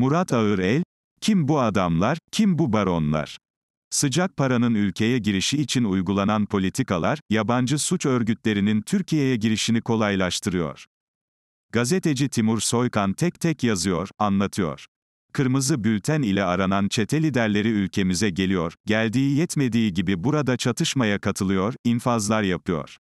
Murat Ağır el. kim bu adamlar, kim bu baronlar? Sıcak paranın ülkeye girişi için uygulanan politikalar, yabancı suç örgütlerinin Türkiye'ye girişini kolaylaştırıyor. Gazeteci Timur Soykan tek tek yazıyor, anlatıyor. Kırmızı bülten ile aranan çete liderleri ülkemize geliyor, geldiği yetmediği gibi burada çatışmaya katılıyor, infazlar yapıyor.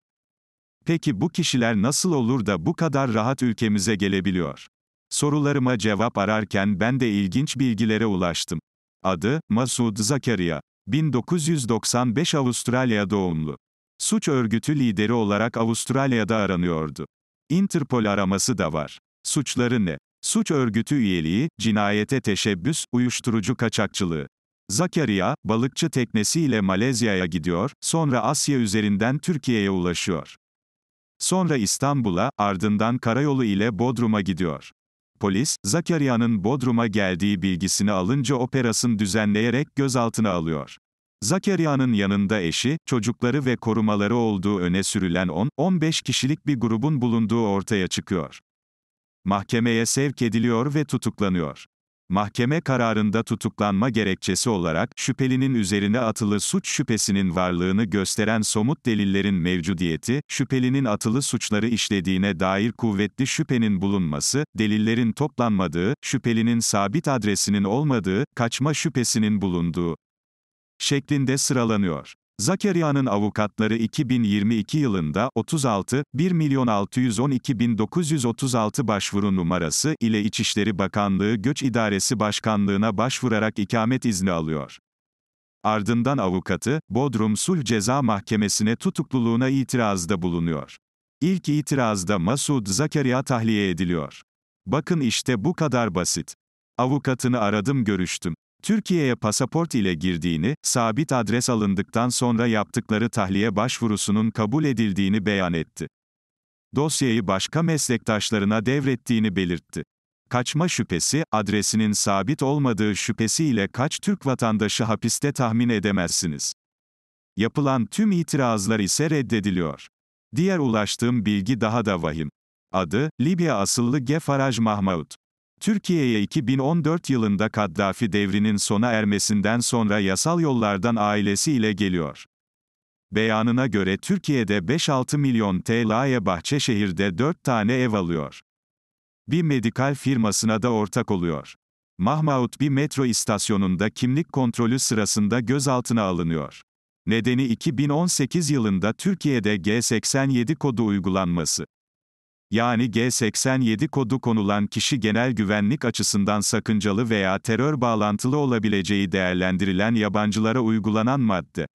Peki bu kişiler nasıl olur da bu kadar rahat ülkemize gelebiliyor? Sorularıma cevap ararken ben de ilginç bilgilere ulaştım. Adı, Masud Zakaria. 1995 Avustralya doğumlu. Suç örgütü lideri olarak Avustralya'da aranıyordu. Interpol araması da var. Suçları ne? Suç örgütü üyeliği, cinayete teşebbüs, uyuşturucu kaçakçılığı. Zakaria, balıkçı teknesiyle Malezya'ya gidiyor, sonra Asya üzerinden Türkiye'ye ulaşıyor. Sonra İstanbul'a, ardından karayolu ile Bodrum'a gidiyor. Polis, Zakaria'nın Bodrum'a geldiği bilgisini alınca operasını düzenleyerek gözaltına alıyor. Zakaria'nın yanında eşi, çocukları ve korumaları olduğu öne sürülen 10-15 kişilik bir grubun bulunduğu ortaya çıkıyor. Mahkemeye sevk ediliyor ve tutuklanıyor. Mahkeme kararında tutuklanma gerekçesi olarak, şüphelinin üzerine atılı suç şüphesinin varlığını gösteren somut delillerin mevcudiyeti, şüphelinin atılı suçları işlediğine dair kuvvetli şüphenin bulunması, delillerin toplanmadığı, şüphelinin sabit adresinin olmadığı, kaçma şüphesinin bulunduğu şeklinde sıralanıyor. Zakeriya'nın avukatları 2022 yılında 36 1 milyon 612 bin başvuru numarası ile İçişleri Bakanlığı Göç İdaresi Başkanlığına başvurarak ikamet izni alıyor. Ardından avukatı Bodrum Sulh Ceza Mahkemesi'ne tutukluluğuna itirazda bulunuyor. İlk itirazda Masud Zakeriya tahliye ediliyor. Bakın işte bu kadar basit. Avukatını aradım görüştüm. Türkiye'ye pasaport ile girdiğini, sabit adres alındıktan sonra yaptıkları tahliye başvurusunun kabul edildiğini beyan etti. Dosyayı başka meslektaşlarına devrettiğini belirtti. Kaçma şüphesi, adresinin sabit olmadığı şüphesiyle kaç Türk vatandaşı hapiste tahmin edemezsiniz. Yapılan tüm itirazlar ise reddediliyor. Diğer ulaştığım bilgi daha da vahim. Adı, Libya asıllı Gefaraj Mahmut. Türkiye'ye 2014 yılında Kaddafi devrinin sona ermesinden sonra yasal yollardan ailesiyle geliyor. Beyanına göre Türkiye'de 5-6 milyon TL'ye Bahçeşehir'de 4 tane ev alıyor. Bir medikal firmasına da ortak oluyor. Mahmut bir metro istasyonunda kimlik kontrolü sırasında gözaltına alınıyor. Nedeni 2018 yılında Türkiye'de G87 kodu uygulanması yani G87 kodu konulan kişi genel güvenlik açısından sakıncalı veya terör bağlantılı olabileceği değerlendirilen yabancılara uygulanan madde.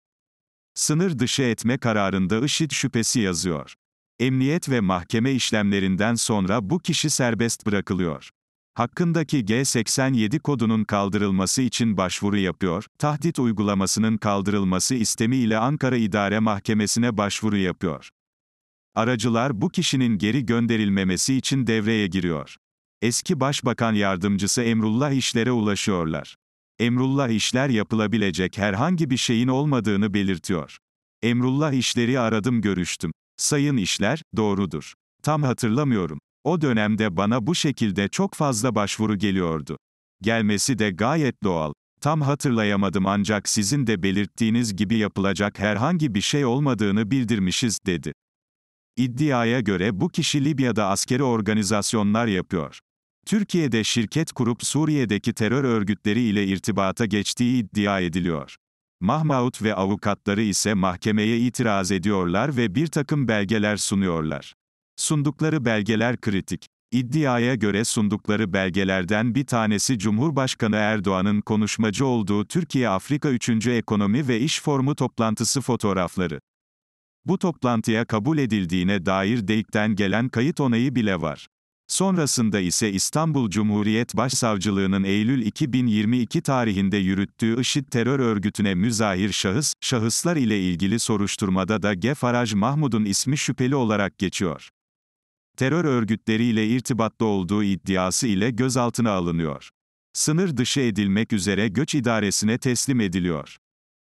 Sınır dışı etme kararında IŞİD şüphesi yazıyor. Emniyet ve mahkeme işlemlerinden sonra bu kişi serbest bırakılıyor. Hakkındaki G87 kodunun kaldırılması için başvuru yapıyor, tahdit uygulamasının kaldırılması istemiyle Ankara İdare Mahkemesi'ne başvuru yapıyor. Aracılar bu kişinin geri gönderilmemesi için devreye giriyor. Eski Başbakan Yardımcısı Emrullah işlere ulaşıyorlar. Emrullah işler yapılabilecek herhangi bir şeyin olmadığını belirtiyor. Emrullah işleri aradım görüştüm. Sayın işler doğrudur. Tam hatırlamıyorum. O dönemde bana bu şekilde çok fazla başvuru geliyordu. Gelmesi de gayet doğal. Tam hatırlayamadım ancak sizin de belirttiğiniz gibi yapılacak herhangi bir şey olmadığını bildirmişiz, dedi. İddiaya göre bu kişi Libya'da askeri organizasyonlar yapıyor. Türkiye'de şirket kurup Suriye'deki terör örgütleri ile irtibata geçtiği iddia ediliyor. Mahmut ve avukatları ise mahkemeye itiraz ediyorlar ve bir takım belgeler sunuyorlar. Sundukları belgeler kritik. İddiaya göre sundukları belgelerden bir tanesi Cumhurbaşkanı Erdoğan'ın konuşmacı olduğu Türkiye-Afrika 3. Ekonomi ve İş Formu toplantısı fotoğrafları. Bu toplantıya kabul edildiğine dair DEİK'ten gelen kayıt onayı bile var. Sonrasında ise İstanbul Cumhuriyet Başsavcılığının Eylül 2022 tarihinde yürüttüğü IŞİD terör örgütüne müzahir şahıs, şahıslar ile ilgili soruşturmada da G. E Faraj Mahmud'un ismi şüpheli olarak geçiyor. Terör örgütleriyle irtibatlı olduğu iddiası ile gözaltına alınıyor. Sınır dışı edilmek üzere göç idaresine teslim ediliyor.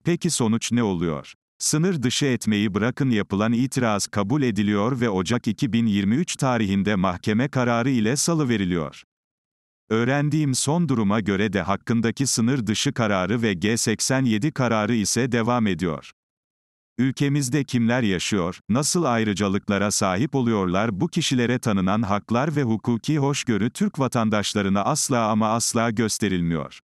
Peki sonuç ne oluyor? Sınır dışı etmeyi bırakın yapılan itiraz kabul ediliyor ve Ocak 2023 tarihinde mahkeme kararı ile salıveriliyor. Öğrendiğim son duruma göre de hakkındaki sınır dışı kararı ve G87 kararı ise devam ediyor. Ülkemizde kimler yaşıyor, nasıl ayrıcalıklara sahip oluyorlar bu kişilere tanınan haklar ve hukuki hoşgörü Türk vatandaşlarına asla ama asla gösterilmiyor.